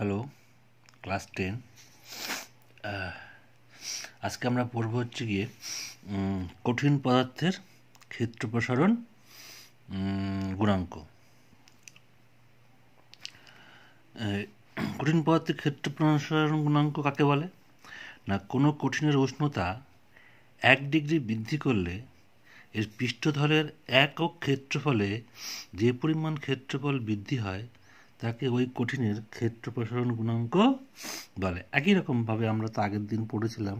hello class ten আজকে আমরা পড়ব হচ্ছে গিয়ে কঠিন পদার্থের ক্ষেত্র প্রসারণ গুণাঙ্ক কঠিন পদার্থের ক্ষেত্র প্রসারণ গুণাঙ্ক কাকে বলে না কোনো কঠিনের উষ্ণতা এক ডিগ্রি বৃদ্ধি করলে এর পৃষ্ঠতলের একক ক্ষেত্রফলে যে পরিমাণ ক্ষেত্রফল বৃদ্ধি হয় তাকে ওই কঠিনের ক্ষেত্র প্রসারণ গুণাঙ্ক বলে একই রকমভাবে আমরা তো আগের দিন পড়েছিলাম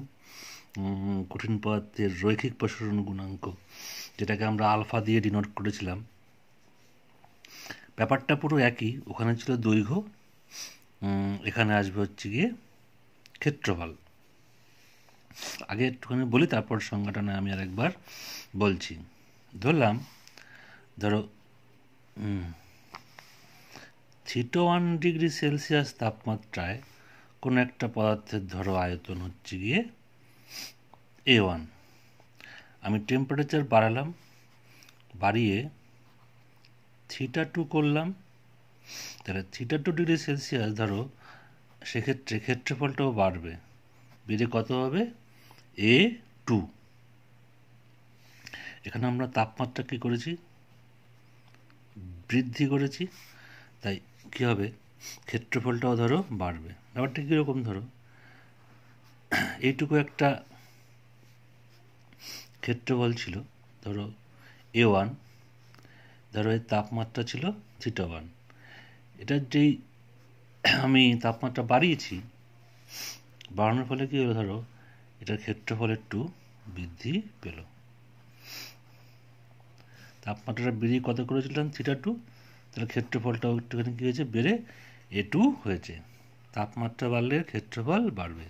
কঠিন পদার্থের রৈখিক প্রসারণ গুণাঙ্ক যেটাকে আমরা আলফা দিয়ে ডিনোট করেছিলাম ব্যাপারটা পুরো একই ওখানে ছিল দৈর্ঘ্য এখানে আসবে হচ্ছে গিয়ে ক্ষেত্রফল আগে একটুখানি বলি তারপর সংজ্ঞাটা আমি আমি আরেকবার বলছি ধরলাম ধরো থিটো ওয়ান ডিগ্রি সেলসিয়াস তাপমাত্রায় কোনো একটা পদার্থের ধরো আয়তন হচ্ছে গিয়ে এ ওয়ান আমি টেম্পারেচার বাড়ালাম বাড়িয়ে থিটা টু করলাম তাহলে থিটা টু ডিগ্রি সেলসিয়াস ধরো সেক্ষেত্রে ক্ষেত্রফলটাও বাড়বে বেড়ে কত হবে এ টু এখানে আমরা তাপমাত্রা কী করেছি বৃদ্ধি করেছি তাই কী হবে ক্ষেত্রফলটাও ধরো বাড়বে ব্যাপারটা কীরকম ধরো এইটুকু একটা ক্ষেত্রফল ছিল ধরো এ ওয়ান ধরো এর তাপমাত্রা ছিল থিটা ওয়ান এটার যেই আমি তাপমাত্রা বাড়িয়েছি বাড়ানোর ফলে কী হলো ধরো এটার ক্ষেত্রফল একটু বৃদ্ধি পেল তাপমাত্রাটা বেরিয়ে কত করেছিলাম থিটা টু তাহলে ক্ষেত্রফলটাও একটুখানি কী হয়েছে বেড়ে এ টু হয়েছে তাপমাত্রা বাড়লে ক্ষেত্রফল বাড়বে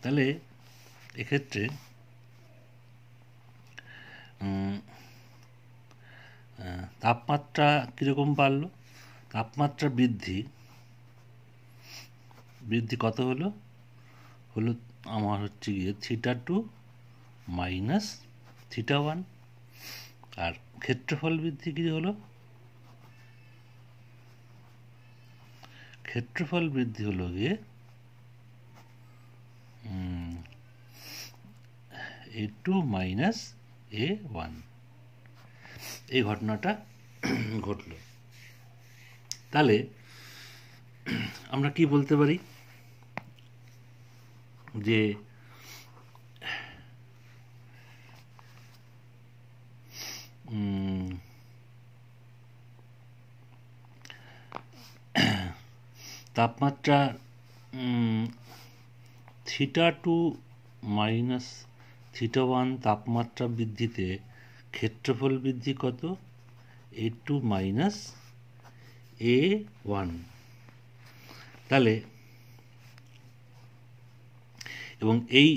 তাহলে এক্ষেত্রে তাপমাত্রা কীরকম বাড়লো তাপমাত্রা বৃদ্ধি বৃদ্ধি কত হলো হলো আমার হচ্ছে গিয়ে theta two minus theta one আর ক্ষেত্রফল বৃদ্ধি কী হলো ক্ষেত্রফল বৃদ্ধি হলো গিয়ে A two minus A one এই ঘটনাটা ঘটল তাহলে আমরা কি বলতে পারি যে তাপমাত্রা theta two minus theta one তাপমাত্রা বৃদ্ধিতে ক্ষেত্রফল বৃদ্ধি কত A two minus A one তাহলে এবং এই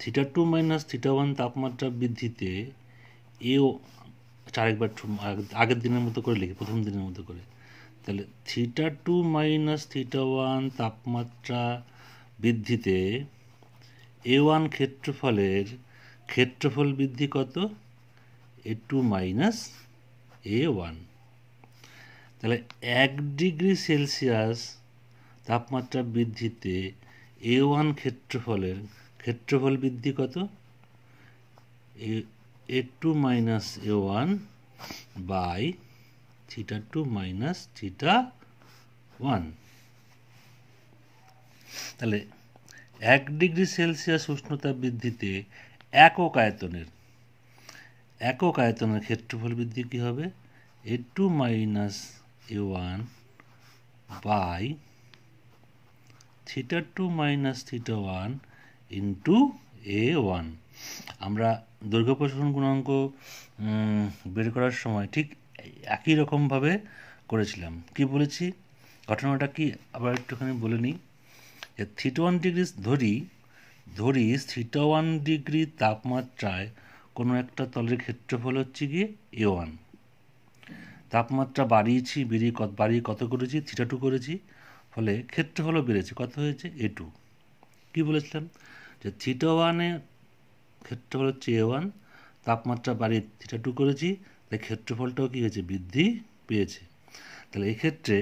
theta two minus theta one তাপমাত্রা বৃদ্ধিতে এ আরেকবার আগের দিনের মতো করে লিখি প্রথম দিনের মতো করে তাহলে theta two minus theta one তাপমাত্রা বৃদ্ধিতে এ ওয়ান ক্ষেত্রফলের ক্ষেত্রফল বৃদ্ধি কত A two minus A one তাহলে এক ডিগ্রি সেলসিয়াস তাপমাত্রা বৃদ্ধিতে এ ওয়ান ক্ষেত্রফলের ক্ষেত্রফল বৃদ্ধি কত A A two minus A one by theta two minus theta one তাহলে এক ডিগ্রি সেলসিয়াস উষ্ণতা বৃদ্ধিতে একক আয়তনের একক আয়তনের ক্ষেত্রফল বৃদ্ধি কী হবে A two minus A one by theta two minus theta one into A one আমরা দৈর্ঘ্য দুর্গপ্রসারণ গুণাঙ্ক বের করার সময় ঠিক একই রকমভাবে করেছিলাম কি বলেছি ঘটনাটা কি আবার একটুখানি বলে নিই যে থিটো ওয়ান ডিগ্রি ধরি ধরি থিটো ওয়ান ডিগ্রি তাপমাত্রায় কোনো একটা তলের ক্ষেত্রফল হচ্ছে গিয়ে এ ওয়ান তাপমাত্রা বাড়িয়েছি বেরিয়ে কত বাড়িয়ে কত করেছি থিটা টু করেছি ফলে ক্ষেত্রফলও বেড়েছে কত হয়েছে এ টু কী বলেছিলাম যে থিটো ওয়ানে ক্ষেত্রফল হচ্ছে এ ওয়ান তাপমাত্রা বাড়িয়ে থিটা টু করেছি তাই ক্ষেত্রফলটাও কী হয়েছে বৃদ্ধি পেয়েছে তাহলে এক্ষেত্রে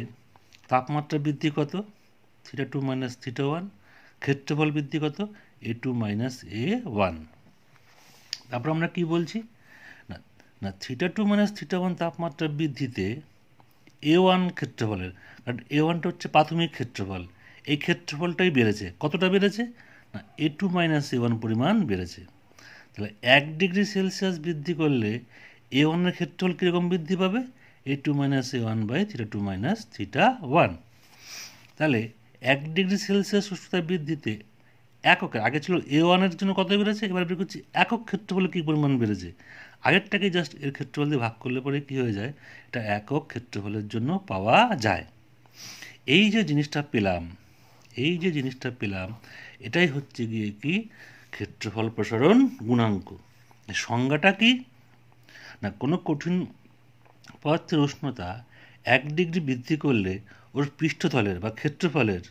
তাপমাত্রা বৃদ্ধি কত theta two minus theta one ক্ষেত্রফল বৃদ্ধি কত A two minus A one তারপর আমরা কি বলছি না না theta two minus theta one তাপমাত্রা বৃদ্ধিতে এ ওয়ান ক্ষেত্রফলের কারণ এ ওয়ানটা হচ্ছে প্রাথমিক ক্ষেত্রফল এই ক্ষেত্রফলটাই বেড়েছে কতটা বেড়েছে না A two minus A one পরিমাণ বেড়েছে তাহলে এক ডিগ্রি সেলসিয়াস বৃদ্ধি করলে এ ওয়ানের ক্ষেত্রফল কীরকম বৃদ্ধি পাবে A two minus A one by theta two minus theta one তাহলে এক ডিগ্রি সেলসিয়াস উষ্ণতা বৃদ্ধিতে এককের আগে ছিল এ ওয়ানের জন্য কত বেড়েছে এবার বের করছি একক ক্ষেত্রফলে কী পরিমাণ বেড়েছে আগেরটাকে জাস্ট এর ক্ষেত্রফল দিয়ে ভাগ করলে পরে কী হয়ে যায় এটা একক ক্ষেত্রফলের জন্য পাওয়া যায় এই যে জিনিসটা পেলাম এই যে জিনিসটা পেলাম এটাই হচ্ছে গিয়ে কি ক্ষেত্রফল প্রসারণ গুণাঙ্ক সংজ্ঞাটা কি না কোনো কঠিন পদার্থের উষ্ণতা এক ডিগ্রি বৃদ্ধি করলে ওর পৃষ্ঠতলের বা ক্ষেত্রফলের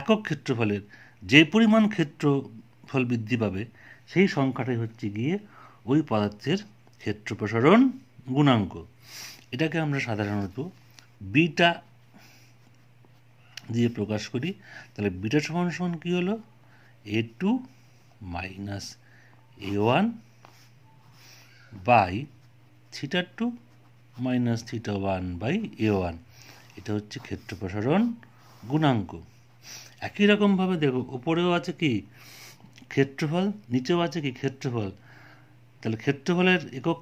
একক ক্ষেত্রফলের যে পরিমাণ ক্ষেত্রফল বৃদ্ধি পাবে সেই সংখ্যাটাই হচ্ছে গিয়ে ওই পদার্থের ক্ষেত্র প্রসারণ গুণাঙ্ক এটাকে আমরা সাধারণত বিটা দিয়ে প্রকাশ করি তাহলে বিটা সমান সমান কী হলো A two minus A one by theta two minus theta one by A এটা হচ্ছে ক্ষেত্র প্রসারণ গুণাঙ্ক একই রকমভাবে দেখো উপরেও আছে কি ক্ষেত্রফল নিচেও আছে কি ক্ষেত্রফল তাহলে ক্ষেত্রফলের একক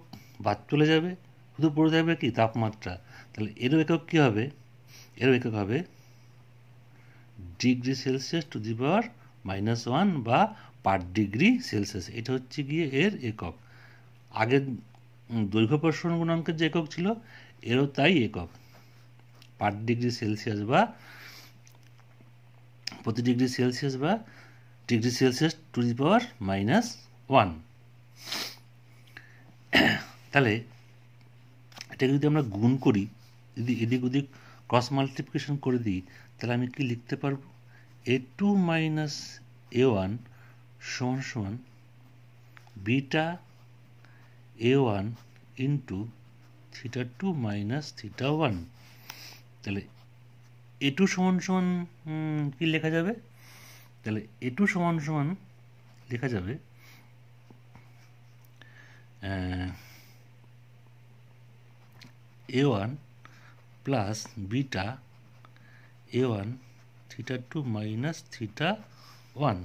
বাদ চলে যাবে শুধু পড়ে যাবে কি তাপমাত্রা তাহলে এরও একক কি হবে এরও একক হবে degree Celsius to the power minus one বা পার ডিগ্রি সেলসিয়াস এটা হচ্ছে গিয়ে এর একক আগে দৈর্ঘ্য প্রসারণ গুণাঙ্কের যে একক ছিল এরও তাই একক পার ডিগ্রি সেলসিয়াস বা প্রতি ডিগ্রি সেলসিয়াস বা degree Celsius to the power minus one তাহলে এটাকে যদি আমরা গুণ করি যদি এদিক ওদিক ক্রস মাল্টিপ্লিকেশন করে দিই তাহলে আমি কি লিখতে পারবো A two minus A one সমান সমান beta A one into theta two minus theta one তাহলে এ টু সমান সমান কী লেখা যাবে তাহলে এ টু সমান সমান লেখা যাবে A one plus beta A one theta two minus theta one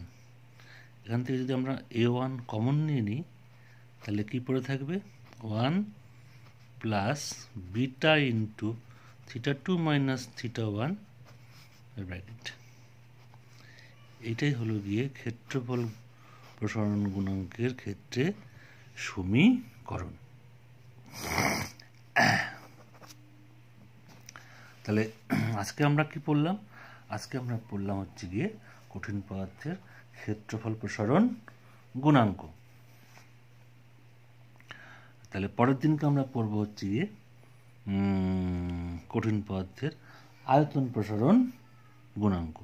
এখান থেকে যদি আমরা এ ওয়ান কমন নিয়ে নিই তাহলে কি পড়ে থাকবে one plus beta into theta two minus theta one bracket এটাই হলো গিয়ে ক্ষেত্রফল প্রসারণ গুণাঙ্কের ক্ষেত্রে সমীকরণ তাহলে আজকে আমরা কি পড়লাম আজকে আমরা পড়লাম হচ্ছে গিয়ে কঠিন পদার্থের ক্ষেত্রফল প্রসারণ গুণাঙ্ক তাহলে পরের দিনকে আমরা পড়ব হচ্ছে গিয়ে কঠিন পদার্থের আয়তন প্রসারণ গুণাঙ্ক